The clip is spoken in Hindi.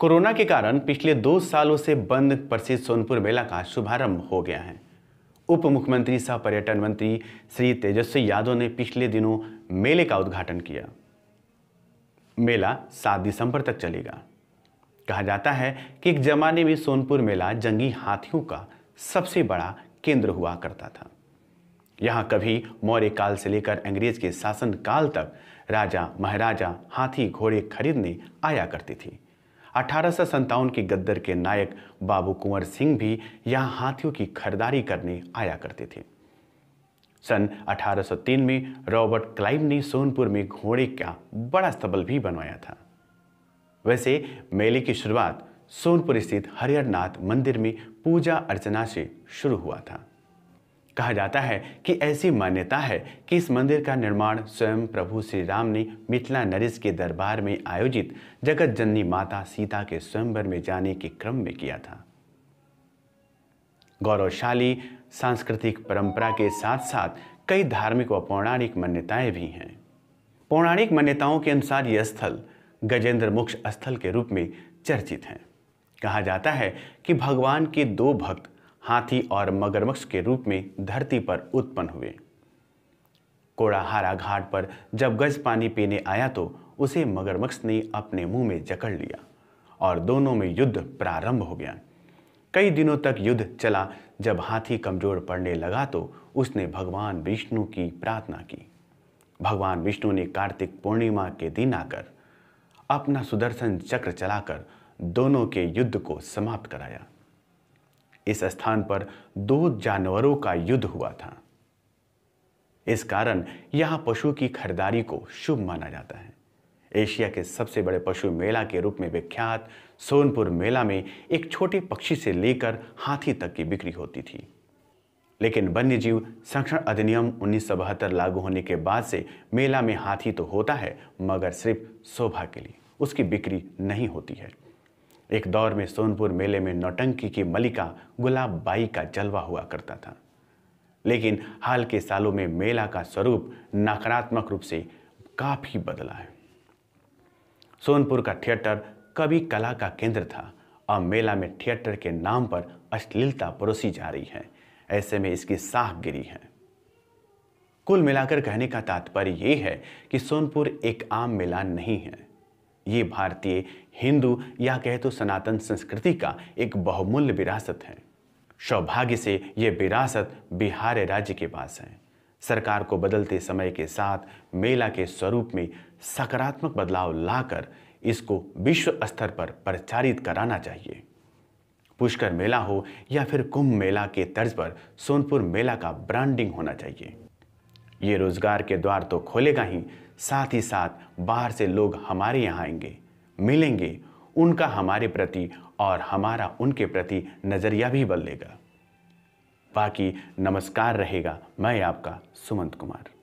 कोरोना के कारण पिछले दो सालों से बंद प्रसिद्ध सोनपुर मेला का शुभारंभ हो गया है उप मुख्यमंत्री सह पर्यटन मंत्री श्री तेजस्वी यादव ने पिछले दिनों मेले का उद्घाटन किया मेला सात दिसंबर तक चलेगा कहा जाता है कि एक जमाने में सोनपुर मेला जंगी हाथियों का सबसे बड़ा केंद्र हुआ करता था यहां कभी मौर्य काल से लेकर अंग्रेज के शासन काल तक राजा महाराजा हाथी घोड़े खरीदने आया करती थी अठारह के गद्दर के नायक बाबू कुंवर सिंह भी यहां हाथियों की खरीदारी करने आया करते थे सन 1803 में रॉबर्ट क्लाइव ने सोनपुर में घोड़े का बड़ा स्थल भी बनवाया था वैसे मेले की शुरुआत सोनपुर स्थित हरिहरनाथ मंदिर में पूजा अर्चना से शुरू हुआ था कहा जाता है कि ऐसी मान्यता है कि इस मंदिर का निर्माण स्वयं प्रभु श्री राम ने मिथिला नरेश के दरबार में आयोजित जगत जननी माता सीता के स्वयंवर में जाने के क्रम में किया था गौरवशाली सांस्कृतिक परंपरा के साथ साथ कई धार्मिक व पौराणिक मान्यताएं भी हैं पौराणिक मान्यताओं के अनुसार यह स्थल गजेंद्र मोक्ष स्थल के रूप में चर्चित है कहा जाता है कि भगवान के दो भक्त हाथी और मगरमक्ष के रूप में धरती पर उत्पन्न हुए कोड़ाहारा घाट पर जब गज पानी पीने आया तो उसे मगरमक्ष ने अपने मुंह में जकड़ लिया और दोनों में युद्ध प्रारंभ हो गया कई दिनों तक युद्ध चला जब हाथी कमजोर पड़ने लगा तो उसने भगवान विष्णु की प्रार्थना की भगवान विष्णु ने कार्तिक पूर्णिमा के दिन आकर अपना सुदर्शन चक्र चलाकर दोनों के युद्ध को समाप्त कराया इस स्थान पर दो जानवरों का युद्ध हुआ था इस कारण यहां पशु की खरीदारी को शुभ माना जाता है एशिया के सबसे बड़े पशु मेला के रूप में विख्यात सोनपुर मेला में एक छोटे पक्षी से लेकर हाथी तक की बिक्री होती थी लेकिन वन्य जीव संरक्षण अधिनियम उन्नीस लागू होने के बाद से मेला में हाथी तो होता है मगर सिर्फ शोभा के लिए उसकी बिक्री नहीं होती है एक दौर में सोनपुर मेले में नौटंकी की मलिका गुलाब बाई का जलवा हुआ करता था लेकिन हाल के सालों में मेला का स्वरूप नकारात्मक रूप से काफ़ी बदला है सोनपुर का थिएटर कभी कला का केंद्र था अब मेला में थिएटर के नाम पर अश्लीलता परोसी जा रही है ऐसे में इसकी साख गिरी है कुल मिलाकर कहने का तात्पर्य ये है कि सोनपुर एक आम मेला नहीं है ये भारतीय हिंदू या कहे तो सनातन संस्कृति का एक बहुमूल्य विरासत है सौभाग्य से यह विरासत बिहार राज्य के पास है सरकार को बदलते समय के साथ मेला के स्वरूप में सकारात्मक बदलाव लाकर इसको विश्व स्तर पर प्रचारित कराना चाहिए पुष्कर मेला हो या फिर कुंभ मेला के तर्ज पर सोनपुर मेला का ब्रांडिंग होना चाहिए ये रोजगार के द्वार तो खोलेगा ही साथ ही साथ बाहर से लोग हमारे यहाँ आएंगे मिलेंगे उनका हमारे प्रति और हमारा उनके प्रति नज़रिया भी बदलेगा बाकी नमस्कार रहेगा मैं आपका सुमंत कुमार